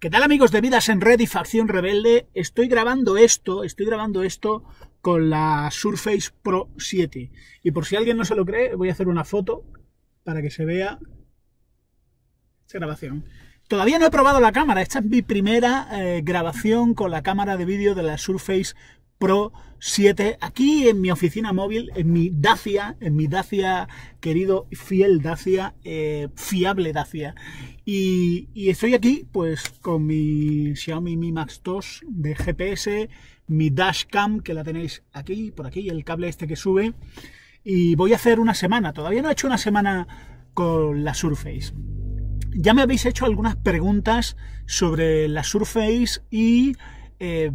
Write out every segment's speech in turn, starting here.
¿Qué tal amigos de Vidas en Red y Facción Rebelde? Estoy grabando esto, estoy grabando esto con la Surface Pro 7. Y por si alguien no se lo cree, voy a hacer una foto para que se vea esta grabación. Todavía no he probado la cámara, esta es mi primera eh, grabación con la cámara de vídeo de la Surface Pro 7 aquí en mi oficina móvil, en mi Dacia, en mi Dacia querido, fiel Dacia, eh, fiable Dacia. Y, estoy aquí pues con mi Xiaomi Mi Max 2 de GPS, mi dashcam que la tenéis aquí, por aquí, el cable este que sube. Y voy a hacer una semana, todavía no he hecho una semana con la Surface. Ya me habéis hecho algunas preguntas sobre la Surface y... Eh,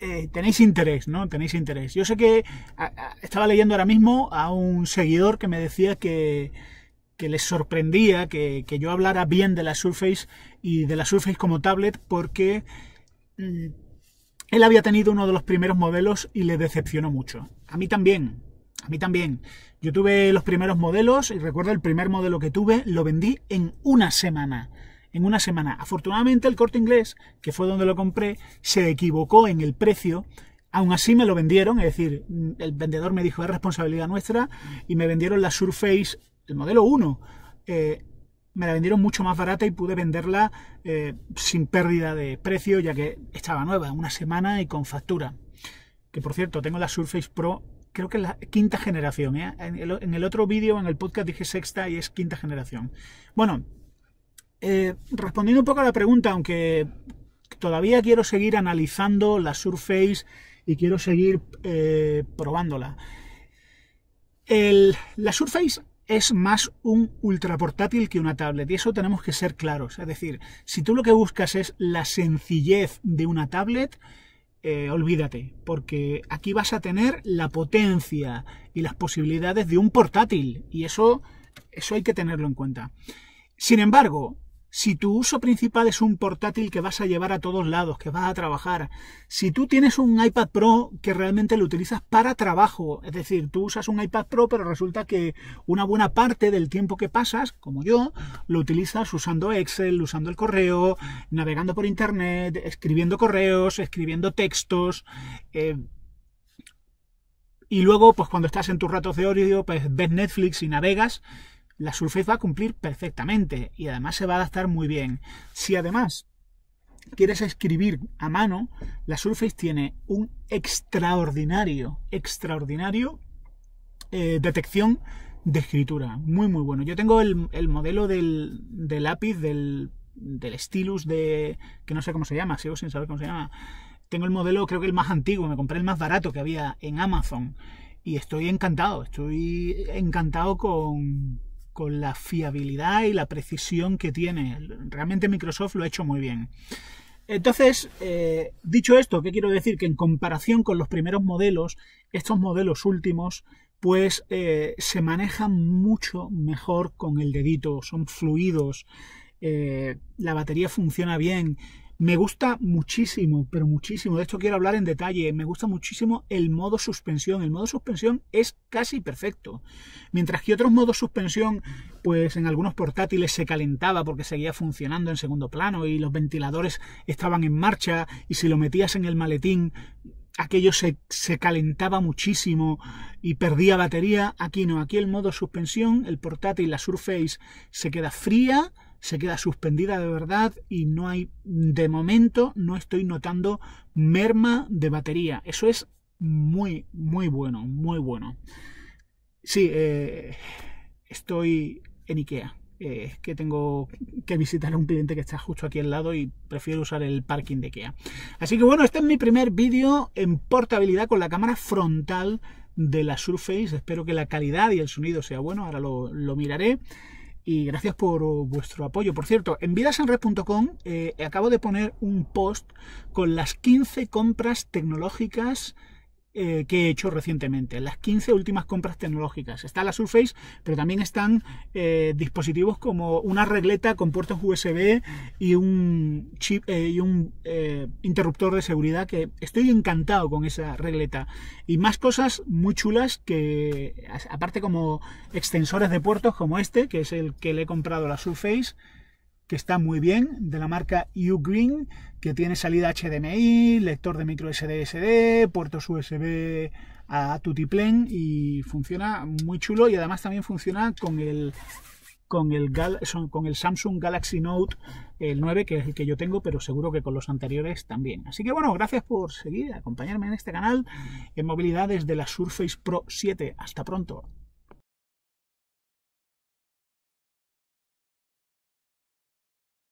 eh, tenéis interés, ¿no? Tenéis interés. Yo sé que estaba leyendo ahora mismo a un seguidor que me decía que, que les sorprendía que, yo hablara bien de la Surface y de la Surface como tablet porque mm, él había tenido uno de los primeros modelos y le decepcionó mucho. A mí también, a mí también. Yo tuve los primeros modelos y recuerdo el primer modelo que tuve lo vendí en una semana en una semana. Afortunadamente el corte inglés, que fue donde lo compré, se equivocó en el precio. Aún así me lo vendieron, es decir, mm, el vendedor me dijo es responsabilidad nuestra y me vendieron la Surface, el modelo 1. Eh, me la vendieron mucho más barata y pude venderla eh, sin pérdida de precio, ya que estaba nueva, una semana y con factura. Que por cierto, tengo la Surface Pro, creo que es la quinta generación. ¿eh? en el otro vídeo, en el podcast, dije sexta y es quinta generación. Bueno, eh, respondiendo un poco a la pregunta, aunque todavía quiero seguir analizando la Surface y quiero seguir eh, probándola. la Surface es más un ultraportátil que una tablet y eso tenemos que ser claros. Es decir, si tú lo que buscas es la sencillez de una tablet, eh, olvídate, porque aquí vas a tener la potencia y las posibilidades de un portátil y eso, eso hay que tenerlo en cuenta. Sin embargo, si tu uso principal es un portátil que vas a llevar a todos lados, que vas a trabajar, si tú tienes un iPad Pro que realmente lo utilizas para trabajo, es decir, tú usas un iPad Pro pero resulta que una buena parte del tiempo que pasas, como yo, lo utilizas usando Excel, usando el correo, navegando por Internet, escribiendo correos, escribiendo textos. Eh, y luego, pues cuando estás en tus ratos de odio, pues ves Netflix y navegas la Surface va a cumplir perfectamente y además se va a adaptar muy bien. Si además quieres escribir a mano, la Surface tiene un extraordinario, extraordinario eh, detección de escritura. Muy, muy bueno. Yo tengo el, modelo del, lápiz, del, del, stylus de... que no sé cómo se llama, sigo sin saber cómo se llama. Tengo el modelo, creo que el más antiguo, me compré el más barato que había en Amazon. Y estoy encantado, estoy encantado con, con la fiabilidad y la precisión que tiene. Realmente Microsoft lo ha hecho muy bien. Entonces, eh, dicho esto, ¿qué quiero decir? Que en comparación con los primeros modelos, estos modelos últimos, pues eh, se manejan mucho mejor con el dedito, son fluidos, eh, la batería funciona bien, me gusta muchísimo, pero muchísimo, de esto quiero hablar en detalle, me gusta muchísimo el modo suspensión. El modo suspensión es casi perfecto. Mientras que otros modos suspensión, pues en algunos portátiles se calentaba porque seguía funcionando en segundo plano y los ventiladores estaban en marcha y si lo metías en el maletín, aquello se, se calentaba muchísimo y perdía batería. Aquí no, aquí el modo suspensión, el portátil, la Surface, se queda fría se queda suspendida de verdad y no hay, de momento no estoy notando merma de batería. Eso es muy, muy bueno, muy bueno. Sí, eh, estoy en Ikea. Eh, es que tengo que visitar a un cliente que está justo aquí al lado y prefiero usar el parking de IKEA. Así que bueno, este es mi primer vídeo en portabilidad con la cámara frontal de la Surface. Espero que la calidad y el sonido sea bueno, ahora lo, lo miraré y gracias por vuestro apoyo. Por cierto, en vidasanred.com eh, acabo de poner un post con las 15 compras tecnológicas eh, que he hecho recientemente, las 15 últimas compras tecnológicas. Está la Surface, pero también están eh, dispositivos como una regleta con puertos USB y un chip eh, y un interruptor de seguridad que estoy encantado con esa regleta. Y más cosas muy chulas que, aparte como extensores de puertos como este, que es el que le he comprado a la Surface que está muy bien, de la marca Ugreen, que tiene salida HDMI, lector de micro SD, puertos USB a plane y funciona muy chulo y además también funciona con el con el, Samsung Galaxy Note el 9, que es el que yo tengo, pero seguro que con los anteriores también. Así que bueno, gracias por seguir, acompañarme en este canal en movilidad desde la Surface Pro 7. Hasta pronto.